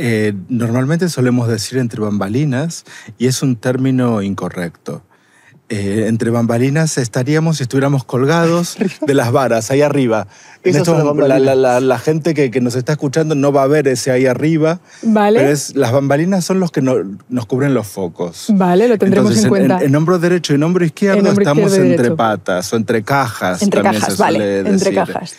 Eh, normalmente solemos decir entre bambalinas y es un término incorrecto. Eh, entre bambalinas estaríamos si estuviéramos colgados de las varas, ahí arriba. la, gente que, nos está escuchando no va a ver ese ahí arriba. Pero las bambalinas son los que nos cubren los focos. Vale, lo tendremos en cuenta. En, hombro derecho y en hombro izquierdo estamos entre patas o entre cajas. Entre cajas, vale. Entre cajas.